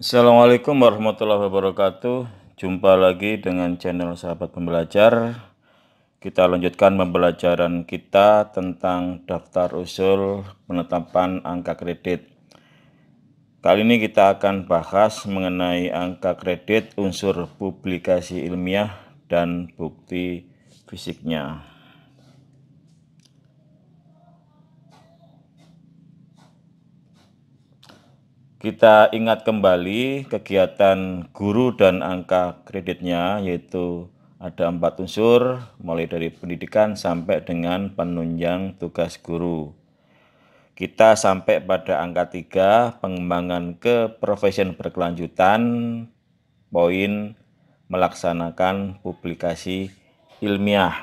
Assalamualaikum warahmatullahi wabarakatuh. Jumpa lagi dengan channel Sahabat Pembelajar. Kita lanjutkan pembelajaran kita tentang daftar usul penetapan angka kredit. Kali ini kita akan bahas mengenai angka kredit, unsur publikasi ilmiah, dan bukti fisiknya. kita ingat kembali kegiatan guru dan angka kreditnya yaitu ada empat unsur mulai dari pendidikan sampai dengan penunjang tugas guru. Kita sampai pada angka tiga pengembangan ke profesion berkelanjutan poin melaksanakan publikasi ilmiah.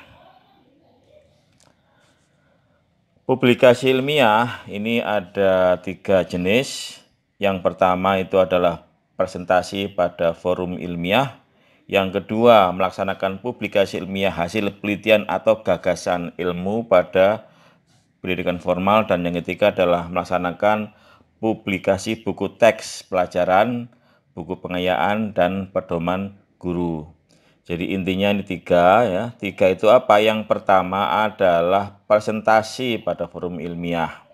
Publikasi ilmiah ini ada tiga jenis, yang pertama itu adalah presentasi pada forum ilmiah. Yang kedua, melaksanakan publikasi ilmiah hasil penelitian atau gagasan ilmu pada pendidikan formal. Dan yang ketiga adalah melaksanakan publikasi buku teks pelajaran, buku pengayaan, dan pedoman guru. Jadi intinya ini tiga ya. Tiga itu apa? Yang pertama adalah presentasi pada forum ilmiah.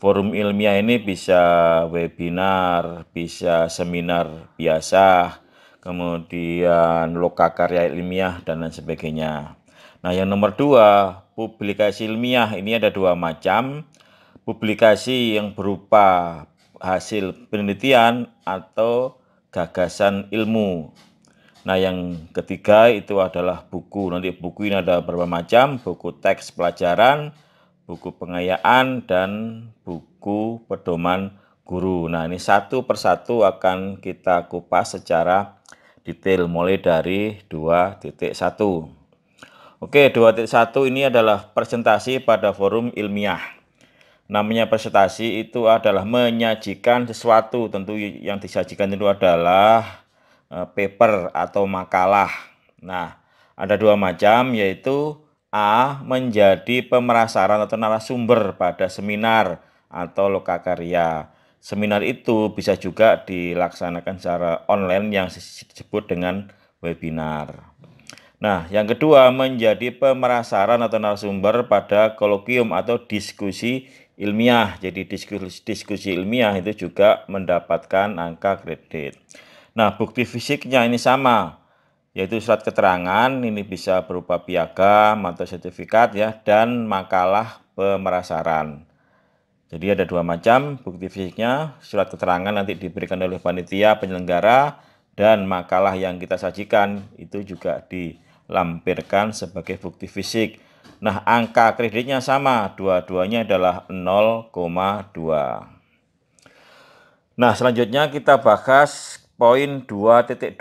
Forum ilmiah ini bisa webinar, bisa seminar biasa, kemudian loka karya ilmiah, dan lain sebagainya. Nah, yang nomor dua, publikasi ilmiah. Ini ada dua macam. Publikasi yang berupa hasil penelitian atau gagasan ilmu. Nah, yang ketiga itu adalah buku. Nanti buku ini ada beberapa macam, buku teks pelajaran, buku pengayaan, dan buku pedoman guru. Nah, ini satu persatu akan kita kupas secara detail mulai dari 2.1. Oke, 2.1 ini adalah presentasi pada forum ilmiah. Namanya presentasi itu adalah menyajikan sesuatu. Tentu yang disajikan itu adalah eh, paper atau makalah. Nah, ada dua macam yaitu A. Menjadi pemerasaran atau narasumber pada seminar atau lokakarya. Seminar itu bisa juga dilaksanakan secara online yang disebut dengan webinar. Nah, yang kedua menjadi pemerasaran atau narasumber pada kolokium atau diskusi ilmiah. Jadi diskusi, diskusi ilmiah itu juga mendapatkan angka kredit. Nah, bukti fisiknya ini sama yaitu surat keterangan ini bisa berupa piagam atau sertifikat ya dan makalah pemerasaran. Jadi ada dua macam bukti fisiknya, surat keterangan nanti diberikan oleh panitia penyelenggara dan makalah yang kita sajikan itu juga dilampirkan sebagai bukti fisik. Nah, angka kreditnya sama, dua-duanya adalah 0,2. Nah, selanjutnya kita bahas poin 2.2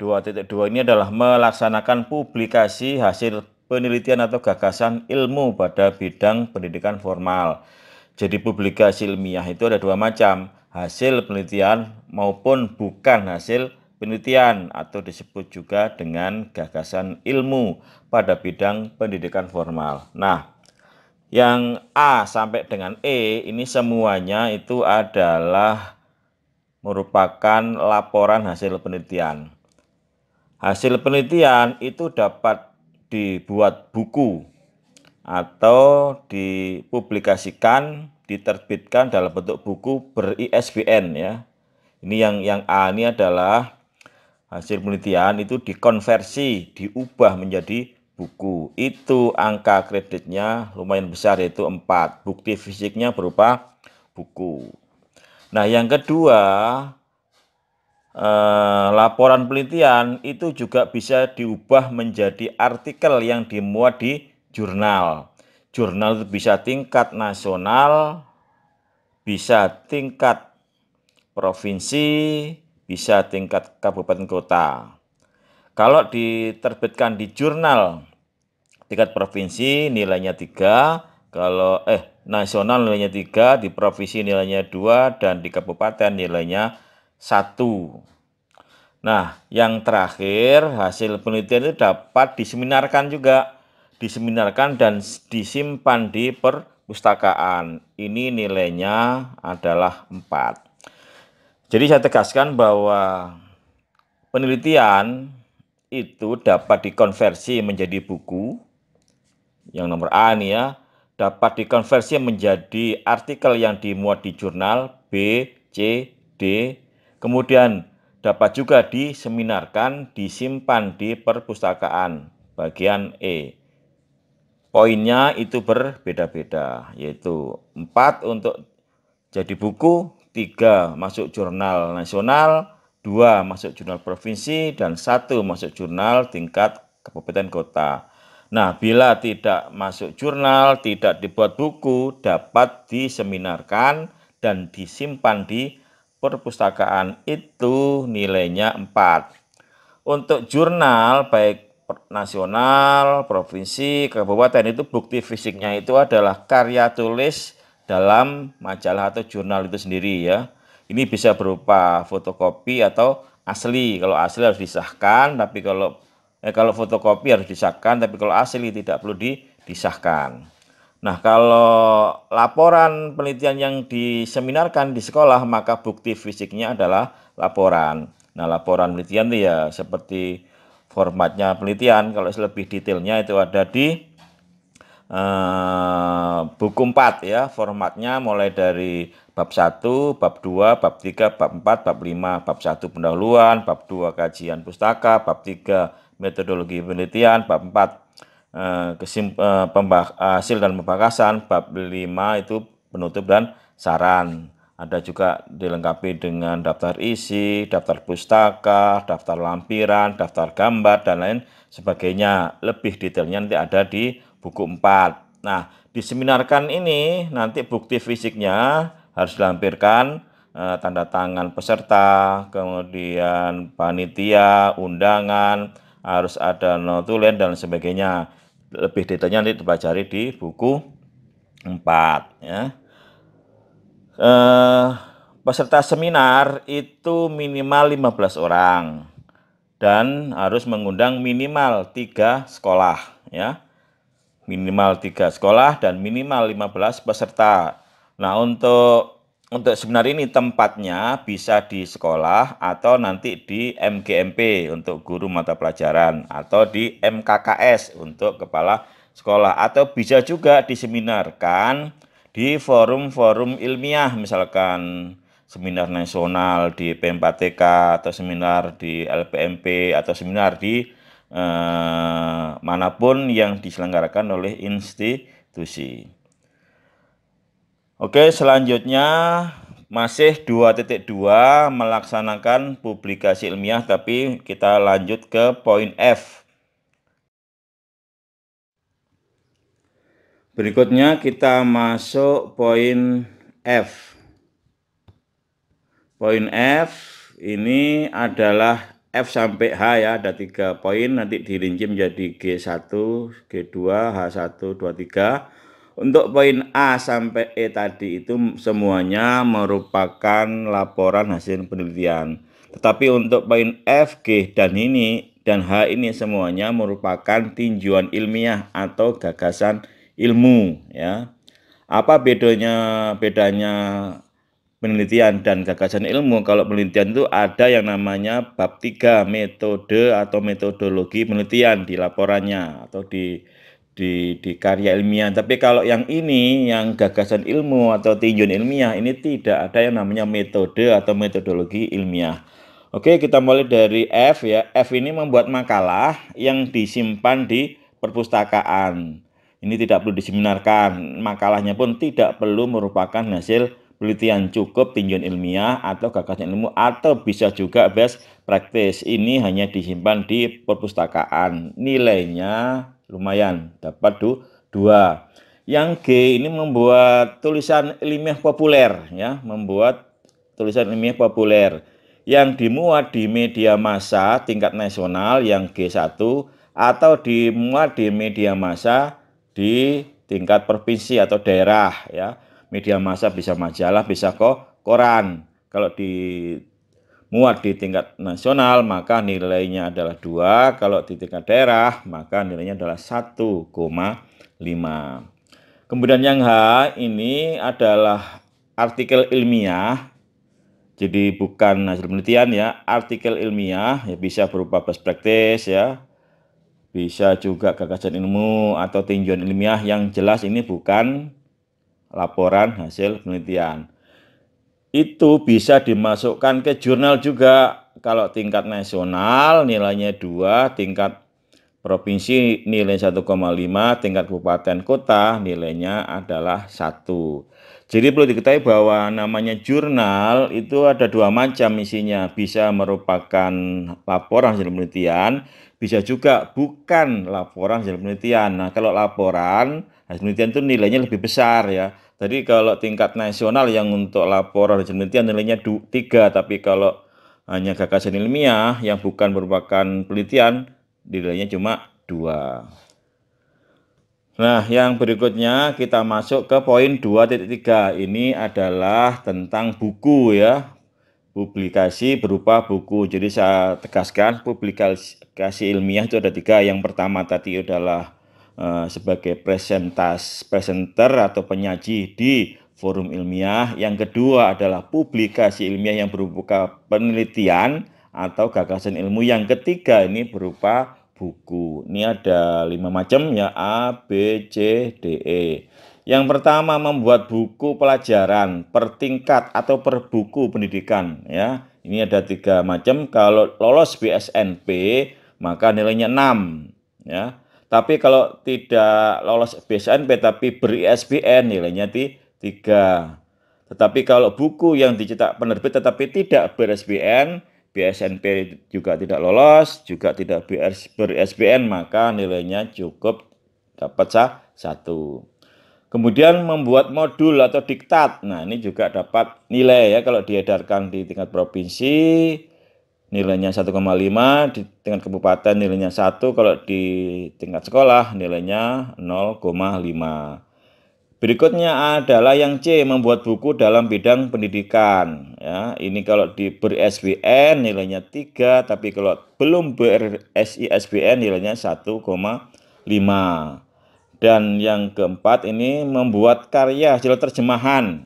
2.2 ini adalah melaksanakan publikasi hasil penelitian atau gagasan ilmu pada bidang pendidikan formal. Jadi publikasi ilmiah itu ada dua macam, hasil penelitian maupun bukan hasil penelitian atau disebut juga dengan gagasan ilmu pada bidang pendidikan formal. Nah, yang A sampai dengan E ini semuanya itu adalah merupakan laporan hasil penelitian. Hasil penelitian itu dapat dibuat buku atau dipublikasikan, diterbitkan dalam bentuk buku ber ya. Ini yang yang A ini adalah hasil penelitian itu dikonversi, diubah menjadi buku. Itu angka kreditnya lumayan besar yaitu 4. Bukti fisiknya berupa buku. Nah, yang kedua, eh, laporan penelitian itu juga bisa diubah menjadi artikel yang dimuat di jurnal. Jurnal itu bisa tingkat nasional, bisa tingkat provinsi, bisa tingkat kabupaten kota. Kalau diterbitkan di jurnal tingkat provinsi nilainya tiga, kalau eh nasional nilainya tiga, di provinsi nilainya dua, dan di kabupaten nilainya satu. Nah, yang terakhir hasil penelitian itu dapat diseminarkan juga, diseminarkan dan disimpan di perpustakaan. Ini nilainya adalah empat. Jadi saya tegaskan bahwa penelitian itu dapat dikonversi menjadi buku yang nomor A nih ya, dapat dikonversi menjadi artikel yang dimuat di jurnal B, C, D, Kemudian dapat juga diseminarkan, disimpan di perpustakaan bagian E. Poinnya itu berbeda-beda, yaitu 4 untuk jadi buku, 3 masuk jurnal nasional, 2 masuk jurnal provinsi, dan 1 masuk jurnal tingkat kabupaten kota. Nah, bila tidak masuk jurnal, tidak dibuat buku, dapat diseminarkan dan disimpan di perpustakaan itu nilainya 4. Untuk jurnal baik nasional, provinsi, kabupaten itu bukti fisiknya itu adalah karya tulis dalam majalah atau jurnal itu sendiri ya. Ini bisa berupa fotokopi atau asli. Kalau asli harus disahkan, tapi kalau eh, kalau fotokopi harus disahkan, tapi kalau asli tidak perlu di disahkan. Nah, kalau laporan penelitian yang diseminarkan di sekolah, maka bukti fisiknya adalah laporan. Nah, laporan penelitian itu ya seperti formatnya penelitian. Kalau lebih detailnya itu ada di uh, buku 4 ya. Formatnya mulai dari bab 1, bab 2, bab 3, bab 4, bab 5, bab 1 pendahuluan, bab 2 kajian pustaka, bab 3 metodologi penelitian, bab 4 Eh, kesimp eh, pembah, eh, hasil dan pembakasan bab 5 itu penutup dan saran. Ada juga dilengkapi dengan daftar isi, daftar pustaka, daftar lampiran, daftar gambar dan lain sebagainya. Lebih detailnya nanti ada di buku 4. Nah, diseminarkan ini nanti bukti fisiknya harus dilampirkan eh, tanda tangan peserta, kemudian panitia, undangan, harus ada notulen dan sebagainya. Lebih detailnya nanti dipelajari di buku 4 ya. Eh, peserta seminar itu minimal 15 orang dan harus mengundang minimal tiga sekolah ya. Minimal tiga sekolah dan minimal 15 peserta. Nah, untuk untuk seminar ini tempatnya bisa di sekolah atau nanti di MGMP untuk guru mata pelajaran atau di MKKS untuk kepala sekolah atau bisa juga diseminarkan di forum-forum ilmiah misalkan seminar nasional di p atau seminar di LPMP atau seminar di eh, manapun yang diselenggarakan oleh institusi. Oke, selanjutnya masih 2.2 melaksanakan publikasi ilmiah tapi kita lanjut ke poin F. Berikutnya kita masuk poin F. Poin F ini adalah F sampai H ya, ada tiga poin nanti dirinci menjadi G1, G2, H1, 2, 3 untuk poin A sampai E tadi itu semuanya merupakan laporan hasil penelitian. Tetapi untuk poin F, G, dan ini dan H ini semuanya merupakan tinjuan ilmiah atau gagasan ilmu ya. Apa bedanya bedanya penelitian dan gagasan ilmu? Kalau penelitian itu ada yang namanya bab tiga metode atau metodologi penelitian di laporannya atau di di, di karya ilmiah. Tapi kalau yang ini, yang gagasan ilmu atau tinjun ilmiah, ini tidak ada yang namanya metode atau metodologi ilmiah. Oke, kita mulai dari F ya. F ini membuat makalah yang disimpan di perpustakaan. Ini tidak perlu diseminarkan. Makalahnya pun tidak perlu merupakan hasil penelitian cukup tinjauan ilmiah atau gagasan ilmu atau bisa juga best practice. Ini hanya disimpan di perpustakaan. Nilainya lumayan dapat du, dua yang G ini membuat tulisan ilmiah populer ya membuat tulisan ilmiah populer yang dimuat di media massa tingkat nasional yang G1 atau dimuat di media massa di tingkat provinsi atau daerah ya media massa bisa majalah bisa kok koran kalau di muat di tingkat nasional maka nilainya adalah dua. kalau di tingkat daerah maka nilainya adalah 1,5. Kemudian yang H ini adalah artikel ilmiah. Jadi bukan hasil penelitian ya, artikel ilmiah ya bisa berupa best practice ya. Bisa juga gagasan ilmu atau tinjauan ilmiah yang jelas ini bukan laporan hasil penelitian itu bisa dimasukkan ke jurnal juga. Kalau tingkat nasional nilainya 2, tingkat provinsi nilai 1,5, tingkat kabupaten kota nilainya adalah 1. Jadi perlu diketahui bahwa namanya jurnal itu ada dua macam isinya. Bisa merupakan laporan hasil penelitian, bisa juga bukan laporan hasil penelitian. Nah, kalau laporan hasil penelitian itu nilainya lebih besar ya. Jadi kalau tingkat nasional yang untuk laporan hasil penelitian nilainya 3, tapi kalau hanya gagasan ilmiah yang bukan merupakan penelitian nilainya cuma 2. Nah, yang berikutnya kita masuk ke poin 2.3. Ini adalah tentang buku ya publikasi berupa buku. Jadi saya tegaskan publikasi ilmiah itu ada tiga. Yang pertama tadi adalah uh, sebagai presentas presenter atau penyaji di forum ilmiah. Yang kedua adalah publikasi ilmiah yang berupa penelitian atau gagasan ilmu. Yang ketiga ini berupa buku. Ini ada lima macam ya A, B, C, D, E. Yang pertama membuat buku pelajaran per tingkat atau per buku pendidikan ya. Ini ada tiga macam. Kalau lolos BSNP maka nilainya 6 ya. Tapi kalau tidak lolos BSNP tapi ber-ISBN nilainya 3. Tetapi kalau buku yang dicetak penerbit tetapi tidak ber-ISBN, BSNP juga tidak lolos, juga tidak ber-ISBN maka nilainya cukup dapat satu. Kemudian membuat modul atau diktat. Nah, ini juga dapat nilai ya kalau diedarkan di tingkat provinsi nilainya 1,5, di tingkat kabupaten nilainya 1, kalau di tingkat sekolah nilainya 0,5. Berikutnya adalah yang C membuat buku dalam bidang pendidikan. Ya, ini kalau di ber-SBN nilainya 3, tapi kalau belum ber-SISBN nilainya 1,5. Dan yang keempat ini membuat karya hasil terjemahan.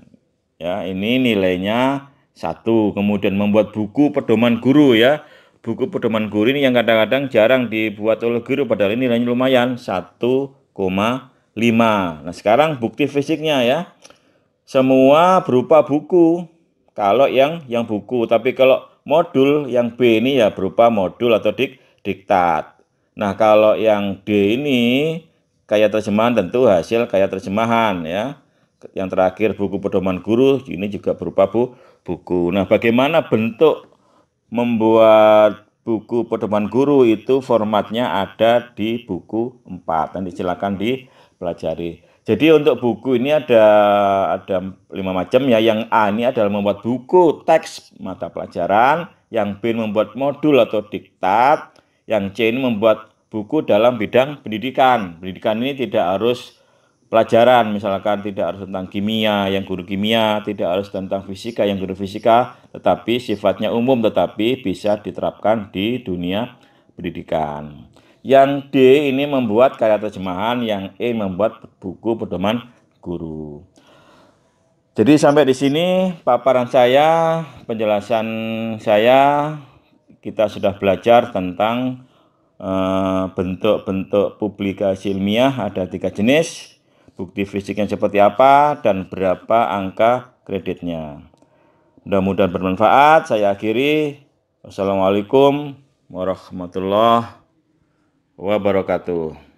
Ya, ini nilainya satu. Kemudian membuat buku pedoman guru ya. Buku pedoman guru ini yang kadang-kadang jarang dibuat oleh guru padahal ini nilainya lumayan 1,5. Nah, sekarang bukti fisiknya ya. Semua berupa buku. Kalau yang yang buku, tapi kalau modul yang B ini ya berupa modul atau dik diktat. Nah, kalau yang D ini kaya terjemahan tentu hasil kaya terjemahan ya. Yang terakhir buku pedoman guru ini juga berupa bu, buku. Nah, bagaimana bentuk membuat buku pedoman guru itu formatnya ada di buku 4. Nanti silakan dipelajari. Jadi untuk buku ini ada ada lima macam ya. Yang A ini adalah membuat buku teks mata pelajaran, yang B membuat modul atau diktat, yang C ini membuat buku dalam bidang pendidikan. Pendidikan ini tidak harus pelajaran, misalkan tidak harus tentang kimia yang guru kimia, tidak harus tentang fisika yang guru fisika, tetapi sifatnya umum tetapi bisa diterapkan di dunia pendidikan. Yang D ini membuat karya terjemahan, yang E membuat buku pedoman guru. Jadi sampai di sini paparan saya, penjelasan saya kita sudah belajar tentang eh, bentuk-bentuk publikasi ilmiah ada tiga jenis, bukti fisiknya seperti apa, dan berapa angka kreditnya. Mudah-mudahan bermanfaat. Saya akhiri. Wassalamualaikum warahmatullahi wabarakatuh.